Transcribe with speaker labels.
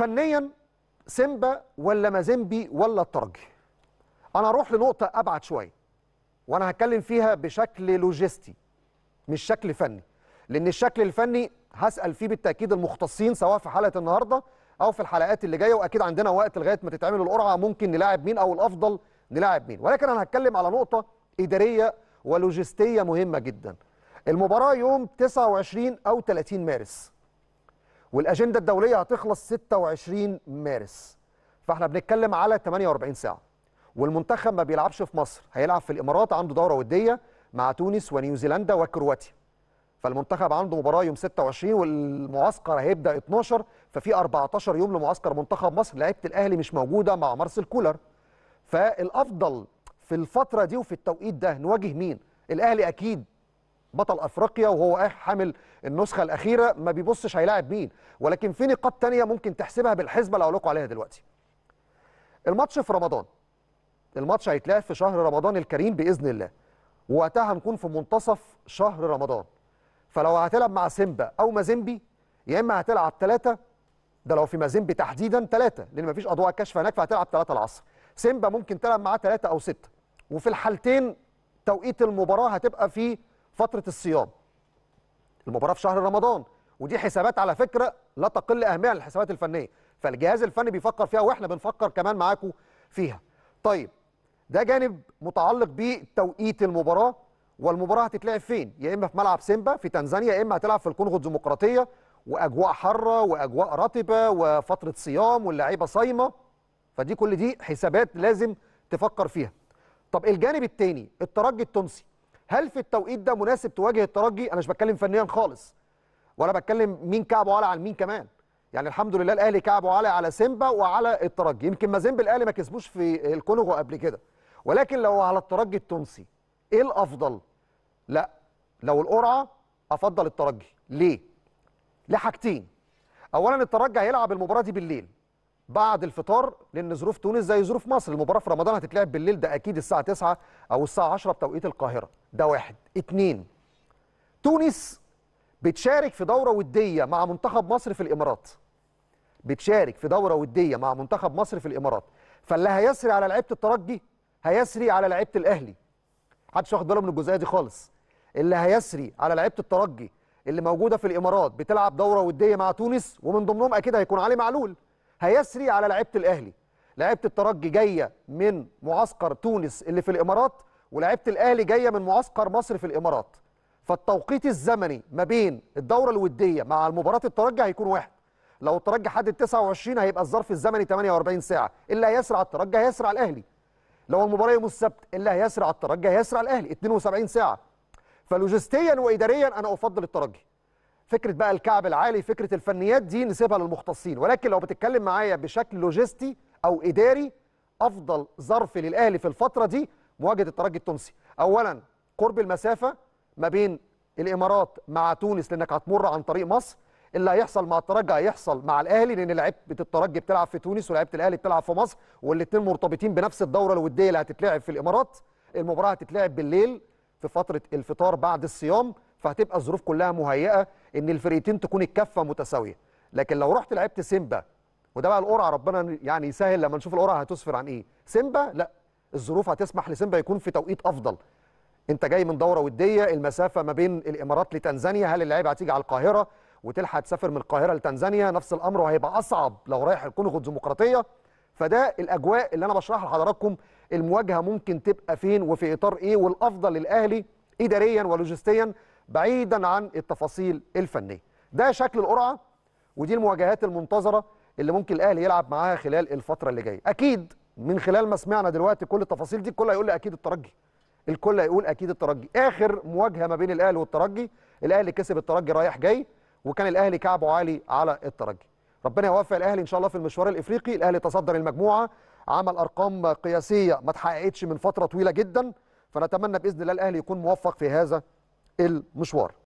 Speaker 1: فنيا سيمبا ولا مازيمبي ولا الترجي انا اروح لنقطه ابعد شويه وانا هتكلم فيها بشكل لوجستي مش شكل فني لان الشكل الفني هسال فيه بالتاكيد المختصين سواء في حلقه النهارده او في الحلقات اللي جايه واكيد عندنا وقت لغايه ما تتعمل القرعه ممكن نلاعب مين او الافضل نلاعب مين ولكن انا هتكلم على نقطه اداريه ولوجستيه مهمه جدا المباراه يوم 29 او 30 مارس والاجنده الدوليه هتخلص 26 مارس فاحنا بنتكلم على 48 ساعه والمنتخب ما بيلعبش في مصر هيلعب في الامارات عنده دوره وديه مع تونس ونيوزيلندا وكرواتيا فالمنتخب عنده مباراه يوم 26 والمعسكر هيبدا 12 ففي 14 يوم لمعسكر منتخب مصر لعيبه الاهلي مش موجوده مع مارسيل كولر فالافضل في الفتره دي وفي التوقيت ده نواجه مين الاهلي اكيد بطل افريقيا وهو حامل النسخه الاخيره ما بيبصش هيلاعب مين ولكن في نقاط ثانيه ممكن تحسبها بالحسبه اللي هقول عليها دلوقتي الماتش في رمضان الماتش هيتلعب في شهر رمضان الكريم باذن الله ووقتها هنكون في منتصف شهر رمضان فلو هتلعب مع سيمبا او مازيمبي يا اما هتلعب ثلاثه ده لو في مازيمبي تحديدا ثلاثه لان مفيش اضواء كشف هناك فهتلعب ثلاثه العصر سيمبا ممكن تلعب معاه ثلاثه او سته وفي الحالتين توقيت المباراه هتبقى في فتره الصيام المباراه في شهر رمضان ودي حسابات على فكره لا تقل اهميه عن الحسابات الفنيه فالجهاز الفني بيفكر فيها واحنا بنفكر كمان معاكم فيها طيب ده جانب متعلق بتوقيت المباراه والمباراه هتتلعب فين يا اما في ملعب سيمبا في تنزانيا يا اما هتلعب في الكونغو الديمقراطيه واجواء حاره واجواء رطبه وفتره صيام واللعيبه صايمه فدي كل دي حسابات لازم تفكر فيها طب الجانب الثاني الترجي التونسي هل في التوقيت ده مناسب تواجه الترجي انا مش بتكلم فنيا خالص ولا بتكلم مين كعبه على مين كمان يعني الحمد لله الاهلي كعبه على على سيمبا وعلى الترجي يمكن مازيمبا الاهلي ما كسبوش في الكونغو قبل كده ولكن لو على الترجي التونسي ايه الافضل لا لو القرعه افضل الترجي ليه لحاجتين اولا الترجي هيلعب المباراه دي بالليل بعد الفطار لان ظروف تونس زي ظروف مصر المباراه في رمضان هتتلعب بالليل ده اكيد الساعه 9 او الساعه 10 بتوقيت القاهره ده واحد اتنين تونس بتشارك في دوره وديه مع منتخب مصر في الامارات بتشارك في دوره وديه مع منتخب مصر في الامارات فاللي هيسري على لعيبه الترجي هيسري على لعيبه الاهلي محدش واخد باله من الجزئيه دي خالص اللي هيسري على لعيبه الترجي اللي موجوده في الامارات بتلعب دوره وديه مع تونس ومن ضمنهم اكيد هيكون علي معلول هيسري على لعيبه الاهلي لعيبه الترجي جايه من معسكر تونس اللي في الامارات ولعيبه الاهلي جايه من معسكر مصر في الامارات فالتوقيت الزمني ما بين الدوره الوديه مع المباراه الترجي هيكون واحد لو الترجي حدد 29 هيبقى الظرف الزمني 48 ساعه اللي هيسرع الترجي هيسرع الاهلي لو المباراه يوم السبت اللي هيسرع الترجي هيسرع الاهلي 72 ساعه فلوجستيا واداريا انا افضل الترجي فكره بقى الكعب العالي فكره الفنيات دي نسيبها للمختصين ولكن لو بتتكلم معايا بشكل لوجستي او اداري افضل ظرف للاهلي في الفتره دي مواجهه الترجي التونسي اولا قرب المسافه ما بين الامارات مع تونس لانك هتمر عن طريق مصر اللي هيحصل مع الترجي هيحصل مع الاهلي لان لعيبه الترجي بتلعب في تونس ولعيبه الاهلي بتلعب في مصر والاثنين مرتبطين بنفس الدوره الوديه اللي هتتلعب في الامارات المباراه هتتلعب بالليل في فتره الفطار بعد الصيام فهتبقى الظروف كلها مهيئه ان الفرقتين تكون الكفه متساويه لكن لو رحت لعبت سيمبا وده بقى القرعه ربنا يعني يسهل لما نشوف القرعه هتسفر عن ايه سيمبا لا الظروف هتسمح لسيمبا يكون في توقيت افضل انت جاي من دوره وديه المسافه ما بين الامارات لتنزانيا هل اللعيبه هتيجي على القاهره وتلحق تسافر من القاهره لتنزانيا نفس الامر وهيبقى اصعب لو رايح الكونغو الديمقراطيه فده الاجواء اللي انا بشرحها لحضراتكم المواجهه ممكن تبقى فين وفي اطار ايه والافضل للاهلي اداريا ولوجستيا بعيدا عن التفاصيل الفنيه ده شكل القرعه ودي المواجهات المنتظره اللي ممكن الاهلي يلعب معاها خلال الفتره اللي جايه اكيد من خلال ما سمعنا دلوقتي كل التفاصيل دي الكل هيقول لي اكيد الترجي الكل هيقول اكيد الترجي اخر مواجهه ما بين الاهلي والترجي الاهلي كسب الترجي رايح جاي وكان الاهلي كعبه عالي على الترجي ربنا يوفق الاهلي ان شاء الله في المشوار الافريقي الاهلي تصدر المجموعه عمل ارقام قياسيه ما اتحققتش من فتره طويله جدا فنتمنى باذن الله الاهلي يكون موفق في هذا المشوار